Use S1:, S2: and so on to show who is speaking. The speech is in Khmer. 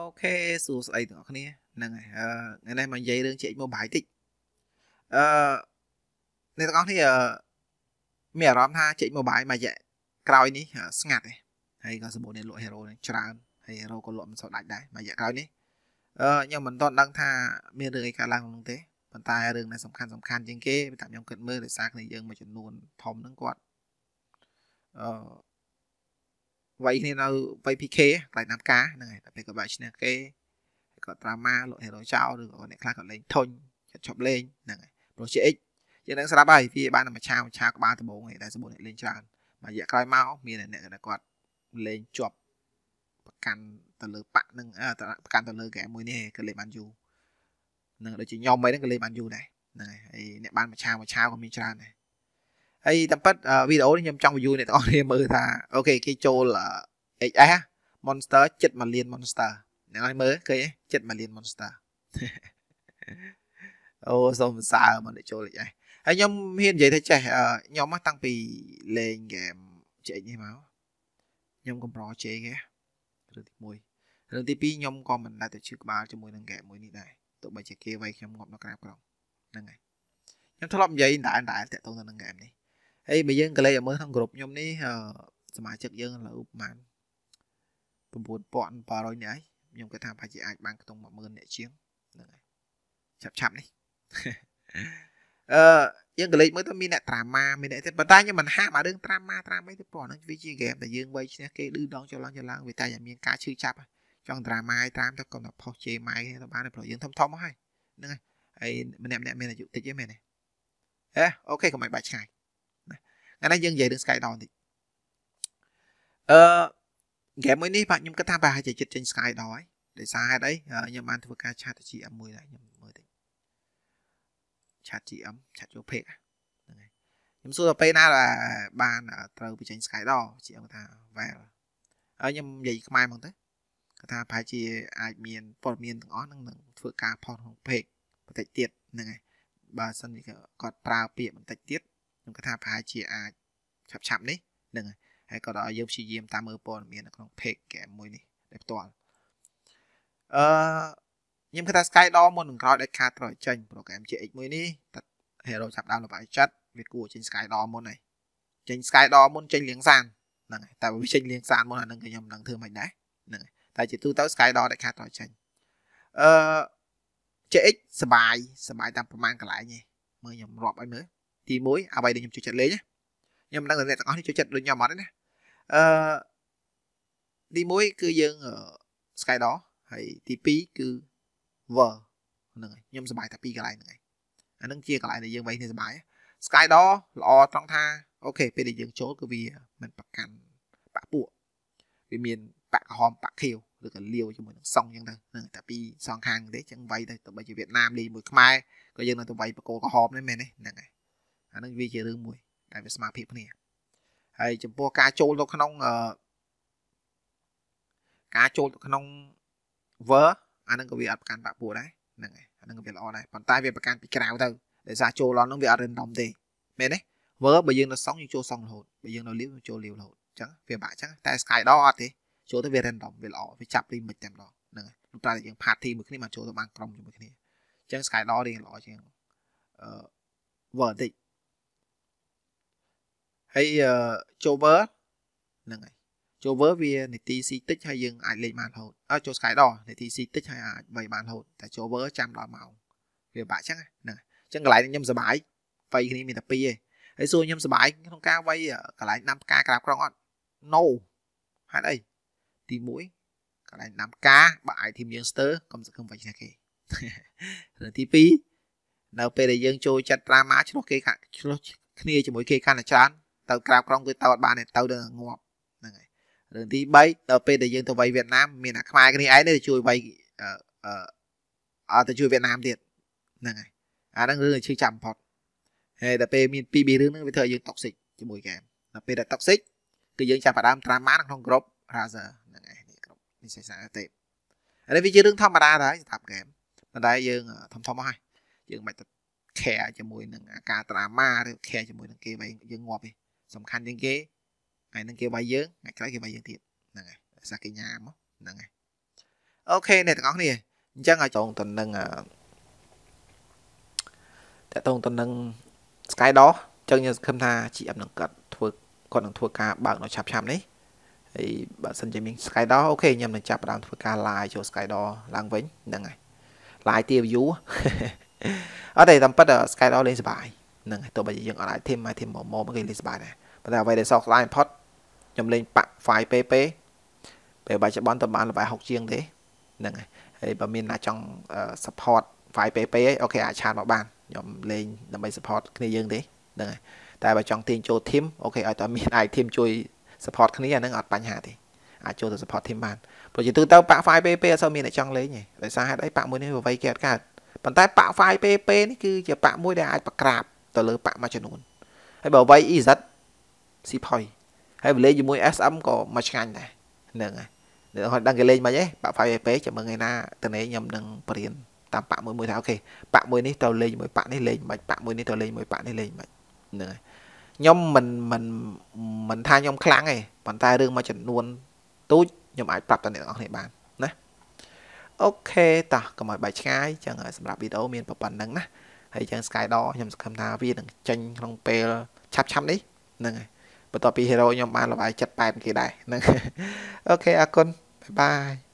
S1: អូខេសួស្តីទាំងអស់គ្នាហ្នឹងហើយថ្ងៃនេះមកនិយាយរឿង CX Mobile តិចអឺអ្នកទាំងអស់គ្នាមានអារម្មណ៍ថា CX Mobile មួយរយៈក្រោយនេះស្ងាត់ទេហើយក៏សម្បូរអ្នកលក់ Hero ច្រើនហើយ Hero ក៏លក់មិនសូវដាច់ដែរមួយរយៈក្រោយនេះអឺខ្ញុំមិនទាន់ដឹងថាមានរឿងអីកើតឡើងក្នុងនោះទេប៉ុន្តែរឿងដែលសំខាន់សំខាន់ជាងគេតាមខ្ញុំគិតមើលដោយសារគ្នាយើងមួយចំនួនធំហ្នឹងគាត់អឺវាយគ្នានៅ VPK កន្លែងតាមការហ្នឹងហើយតែពេលក៏បែកឈ្នះគេគាត់ត្រាម៉ាលោក hero ចោលឬក៏អ្នកខ្លះគាត់លេងធុញគាត់ឈប់លេងហ្នឹងហើយព្រោះ GX យើងនឹងស្រាប់ហើយវាបានតែមួយឆាមួយឆាក្បាលដំបងឯងតែសម្បូរអ្នកលេងច្រើនមករយៈក្រោយមកមានអ្នកគាត់លេងជាប់ប្រកាន់ទៅលើប៉ាក់នឹងប្រកាន់ទៅលើហ្គេមមួយនេះគាត់លេងបានយូរនឹងដូចជាខ្ញុំអីហ្នឹងក៏លេងបានយូរដែរហ្នឹងហើយហើយអ្នកបានមួយឆាមួយឆាក៏មានច្រើនដែរហើយតាមពិតវីដេអូនេះខ្ញុំចង់ view អ្នកទាំងអស់គ្នាមើលថាអូខេគេចូល XS Monster 7លាន Monster អ្នកឯងមើលឃើញទេ7លាន Monster អូសូមសើមកអ្នកចូល XS ហើយខ្ញុំហ៊ាននិយាយថាចេះខ្ញុំតាំងពីលេងហ្គេម GX នេះមកខ្ញុំកំប្រជេគេរឿងទី1រឿងទី2ខ្ញុំក៏មិនដែលទៅឈឺក្បាលជាមួយនឹងហ្គេមមួយនេះដែរទោះបីជាគេវាយខ្ញុំងាប់នៅក្រៅក្រុងហ្នឹងហើយខ្ញុំធ្លាប់និយាយដែរដែរតាក់ទងទៅនឹងហ្គេមនេះហើយបើយើងក៏លេខឲ្យមើលក្នុងក្រុមខ្ញុំនេះសមាជិកយើងឥឡូវប្រហែល9700នាក់ហើយខ្ញុំគិតថាប្រហែលជាអាចបានខ្ទង់10000នាក់ជាងហ្នឹងហើយឆាប់ឆាប់នេះអឺយើងក៏លេចមើលទៅមានអ្នកត្រាម៉ាមានអ្នកទៀតប៉ុន្តែខ្ញុំមិនហាមអារឿងត្រាម៉ាត្រាម៉ាទេព្រោះហ្នឹងវាជាហ្គេមដែលយើងវៃឈ្នះគេឌឺដងចឡើងចឡើងវាតែមានការឈឺចាប់ចង់ត្រាម៉ាឲ្យតាមទៅកុំតែផុសជេរម៉ៃគ្នាទៅបានព្រោះយើងធំធំមកហើយហ្នឹងហើយហើយម្នាក់ម្នាក់មានអាយុតិចទេមែនទេអេអូខេកុំឲ្យបាច់ឆ្ងាយថ្ងៃនេះយើងនិយាយរឿង Skydown បន្តិចអឺ game មួយនេះបាទខ្ញុំគិតថាប្រហែលជាចិត្តចេញ Skydown ហើយដោយសារហេតុអីខ្ញុំបានធ្វើការឆាត GM មួយដែរខ្ញុំមើលតិចឆាត GM ឆាតចូលពេកហ្នឹងហើយខ្ញុំសួរទៅពេលណាដែលបានត្រូវបញ្ចេញ Skydown GM ថា well ហើយខ្ញុំនិយាយខ្មែរហ្មងទៅគាត់ថាប្រហែលជាអាចមានព័ត៌មានទាំងអស់ហ្នឹងនឹងធ្វើការផុសក្នុងពេកបន្តិចទៀតហ្នឹងហើយបើសិនជាគាត់ប្រើពាក្យបន្តិចទៀតខ្ញុំគិតថាប្រហែលជាអាចឆាប់ឆាប់នេះនឹងហើយក៏ដល់យើងព្យាយាមតាមមើលព័ត៌មាននៅក្នុង page game មួយនេះដែលផ្ទាល់អឺខ្ញុំគិតថា Sky ដល់មុននឹងក្រោយដាច់ខាតត្រូវចេញ program GX មួយនេះតែ hero ចាប់ដើមល្បាយចាត់វាគួរចេញ Sky ដល់មុនហើយចេញ Sky ដល់មុនចេញលៀងសានហ្នឹងហើយតែវាចេញលៀងសានមុនអាហ្នឹងខ្ញុំនឹងធ្វើមិនដែរហ្នឹងហើយតែជាទូទៅ Sky ដល់ដាច់ខាតត្រូវចេញអឺ GX សបាយសបាយតាមប្រមាណកន្លែងឯងមើលខ្ញុំរាប់ឲ្យមើលទី1អ្វីដែលខ្ញុំចូលចិត្តលេងខ្ញុំដឹងថាអ្នកទាំងអស់នេះចូលចិត្តដូចខ្ញុំអត់ទេណាអឺទី1គឺយើង Skydor ហើយទី2គឺ Ver ហ្នឹងហើយខ្ញុំសប្បាយតែពីរកន្លែងហ្នឹងហើយអាហ្នឹងជាកន្លែងដែលយើងវៃគ្នាសប្បាយ Skydor ល្អត្រង់ថាអូខេពេលដែលយើងចូលគឺវាមិនប្រកាន់បាក់ពួកវាមានបាក់ក្រហមបាក់ខៀវឬក៏លាវជាមួយនឹងសង់អញ្ចឹងទៅហ្នឹងតែពីសងខាងទេអញ្ចឹងវាយទៅទៅបីជាវៀតណាមលេងមួយខ្មែរក៏យើងនៅទៅវាយបកគោក្រហមនេះមែនទេហ្នឹងហើយហ្នឹងវាជារឿងមួយដែលវាស្មើភាពគ្នាហើយចំពោះការចូលទៅក្នុងអឺការចូលទៅក្នុង ver អាហ្នឹងក៏វាអត់ប្រកាន់បាក់ពួកដែរហ្នឹងហើយអាហ្នឹងក៏វាល្អដែរប៉ុន្តែវាប្រកាន់ពីក្រៅទៅដោយសារចូលឡនហ្នឹងវាអត់ random ទេមែនទេ ver បើយើងនៅសងយើងចូលសងរហូតបើយើងនៅលាវយើងចូលលាវរហូតអញ្ចឹងវាបាក់អញ្ចឹងតែ sky ដកអត់ទេចូលទៅវា random វាល្អវាចាប់ remix តែម្ដងហ្នឹងហើយមិនប្រាតែយើង party មួយគ្នាបានចូលទៅបានក្រុមជាមួយគ្នាអញ្ចឹង sky ដករៀងល្អជាងអឺ ver បន្តិចហើយ Jover ហ្នឹងហើយ Jover វានីតិស៊ីតិចហើយយើងអាចលេងបានរហូតអើចូល Sky ដល់នីតិស៊ីតិចហើយអាចបីបានរហូតតែ Jover ចាំដល់ម៉ោងវាបាក់ចឹងហ្នឹងចឹងកន្លែងខ្ញុំសុបាយវៃគ្នាមានតែ2ឯងហើយសួរខ្ញុំសុបាយក្នុងការវៃកន្លែងដាំផ្កាក្រៅក្រុងអត់ No ហេតុអីទី1កន្លែងដាំផ្កាបើអាយធីមយើងស្ទើកុំសង្ឃឹមវៃណាគេទី2នៅពេលដែលយើងចូលចិត្តត្រាម៉ាឆ្លោះគេឆ្លោះគ្នាជាមួយគេកាន់តែច្រើនទៅក្រៅក្រុងគឺទៅអត់បានទេទៅនឹងងាប់ហ្នឹងហើយរឿងទី3ដល់ពេលដែលយើងទៅវៃវៀតណាមមានអាខ្មែរគ្នាឯងទៅជួយវៃអឺអត់ទៅជួយវៀតណាមទៀតហ្នឹងហើយអាហ្នឹងរឿងឈឺចាប់បំផុតហើយដល់ពេលមានពីរបីរឿងហ្នឹងវាធ្វើឲ្យយើង toxic ជាមួយហ្គេមដល់ពេលដែល toxic គឺយើងចាប់ផ្ដើមត្រាំម៉ាក្នុងក្រុម Razer ហ្នឹងឯងនេះក្រុមនេះសេសាទេអានេះវាជារឿងធម្មតាដែរសម្រាប់ហ្គេមប៉ុន្តែយើងធំធំអស់ហើយយើងមិនបាច់ទៅ care ជាមួយនឹងអាការត្រាម៉ាឬ care ជាមួយនឹងគេវិញយើងងាប់ទេសំខាន់ជាងគេថ្ងៃហ្នឹងគេបាយយើងថ្ងៃក្រោយគេបាយយើងទៀតហ្នឹងហើយសាកេញ៉ាមកហ្នឹងហើយអូខេអ្នកទាំងអស់គ្នាអញ្ចឹងឲ្យចងទៅនឹងតកតងទៅនឹង Skydor អញ្ចឹងខ្ញុំសង្ឃឹមថា GM នឹងកាត់ធ្វើគាត់នឹងធ្វើការបើកនៅឆាប់ឆាប់នេះហើយបើសិនជាមាន Skydor អូខេខ្ញុំនឹងចាប់ផ្ដើមធ្វើការ live ចូល Skydor ឡើងវិញហ្នឹងហើយ live ទា view អត់ទេតាមពិត Skydor លេងសប្បាយនឹងទោះបីយើងអត់អាចធីមមកធីមមកមកគេលេងសប្បាយដែរប៉ុន្តែអ្វីដែលសោកស្ដាយបំផុតខ្ញុំលេងប៉ file PP ពេលបច្ចុប្បន្នតើបានលបាយ6ជាងទេហ្នឹងហើយហើយបើមានណាចង់ support file PP ឯងអូខេអាចឆាតមកបានខ្ញុំលេងដើម្បី support គ្នាយើងទេហ្នឹងហើយតែបើចង់ទាញចូល team អូខេឲ្យតើមានអាច team ជួយ support គ្នាអាហ្នឹងអត់បញ្ហាទេអាចចូលទៅ support team បានព្រោះជាទូទៅប៉ file PP អត់សូវមានអ្នកចង់លេងទេដោយសារហេតុអីប៉មួយនេះវាវ័យគេអត់កើតប៉ុន្តែប៉ file PP នេះគឺជាប៉មួយដែលអាចប្រក្រាបទៅលើបាក់មួយចំនួនហើយបើវៃ EZ ស៊ីផុយហើយវាលេងជាមួយ SM ក៏មកឆ្ងាញ់ដែរហ្នឹងហើយដល់ដឹងគេលេងមិនហ៎បាក់ 5AP ចាំមើលថ្ងៃណាតនេះខ្ញុំនឹងបរៀនតាមបាក់មួយមួយថាអូខេបាក់មួយនេះត្រូវលេងជាមួយបាក់នេះលេងមិនបាក់មួយនេះត្រូវលេងមួយបាក់នេះលេងមិនហ្នឹងហើយខ្ញុំមិនមិនមិនថាខ្ញុំខ្លាំងទេប៉ុន្តែរឿងមួយចំនួន ទូចខ្ញុំអាចប្រាប់ដល់អ្នកនរគ្នាបានណាអូខេតោះកុំឲ្យបែកឆ្ងាយចឹងសម្រាប់វីដេអូមានប៉ុណ្្នឹងណាហើយយ៉ាង Skydor ខ្ញុំសង្ឃឹមថាវានឹងចេញក្នុងពេលឆាប់ឆាប់នេះហ្នឹងហើយបន្ទាប់ពី Hero ខ្ញុំបានលបាយចិត្ត8គេដែរហ្នឹងអូខេអរគុណបាយបាយ